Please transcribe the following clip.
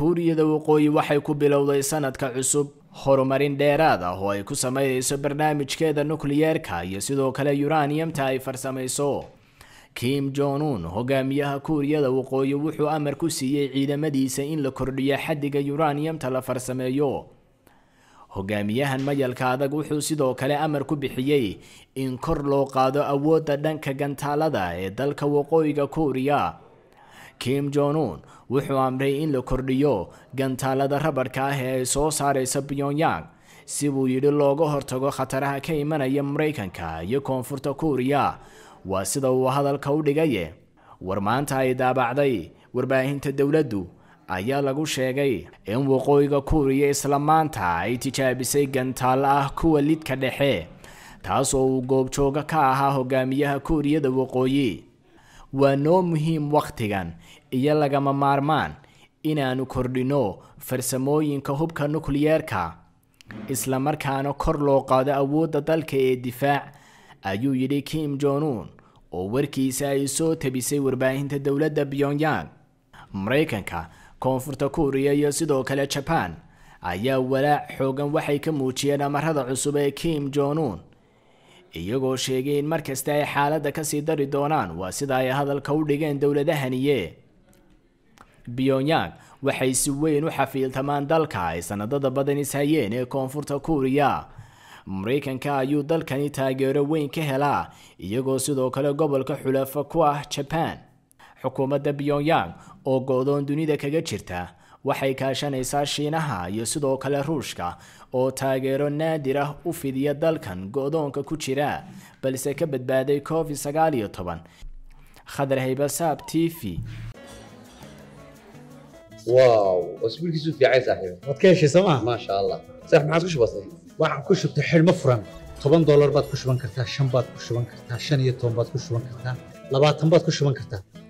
kuuriyada waqooyi waxay ku bilowday sanadka cusub horumarin dheeraad ah oo ay ku sameynayso barnaamijkeeda nukliyeerka iyo sidoo kale yuraaniyamta ay farsamayso kim jong-un hogaamiyaha kuuriyada waqooyi wuxuu amar ku siiyey ciidamadiisa in la kordhiyo xadiga yuraaniyamta la farsameeyo hogaamiyahan mayalka adag wuxuu sidoo kale amar ku bixiyey in kor loo qaado awoodda dhanka gantaalada ee dalka waqooyiga kuuriya kim jonuun wuxuu amray in la kordhiyo gantaalada rabadhka ah ee ay soo saaraysa pyongyang si buu yidhi looga hortago khataraha ka imanaya maraykanka iyo koonfurta kuuriya waa sida uu hadalka u dhigaye war maanta ay daabacday warbaahinta dowladdu ayaa lagu sheegay in waqooyiga kuuriya isla maanta ay tijaabisay gantaal ah kuwa lidka dhexe taas oo uu goobjooga ka ahaa hogaamiyaha kuuriyada waqooyi waa noo muhiim wakhtigan iyo lagama maarmaan inaannu kordhinno farsamooyinka hubka nukliyeerka isla markaana kor loo qaado awoodda dalka ee difaac ayuu yidhi kim jonuun oo warkiisa ay soo tebisay warbaahinta dowladda pyongyang maraykanka koonfurta kuuriya iyo sidoo kale jabaan ayaa walaac xoogan waxay ka muujiyeen amarada cusub ee kim jonuun iyagoo sheegay in markasta ay xaaladda kasii dari doonaan waa sida ay hadalka u dhigeen dowladahaniye pyongyang waxay si weyn u xafiiltamaan dalka ay sanadada badan ishayeen ee koonfurta kuuriya mareykanka ayuu dalkani taageero weyn ka helaa iyagoo sidoo kale gobolka xulafo ku ah jaban xukuumadda pyongyang oo go-doon dunida kaga jirta waxay kaashanaysaa shiinaha iyo sidoo kale ruushka oo taageero naadir ah u fidiya dalkan go-doonka ku jira balse ka badbaaday covid sagaal iyo toban khadar haybasaab t v baad ku shuban kartaa shan baad ku shuban kartaa shan iyo toban baad ku shuban kartaa labaatan baad ku shuban kartaa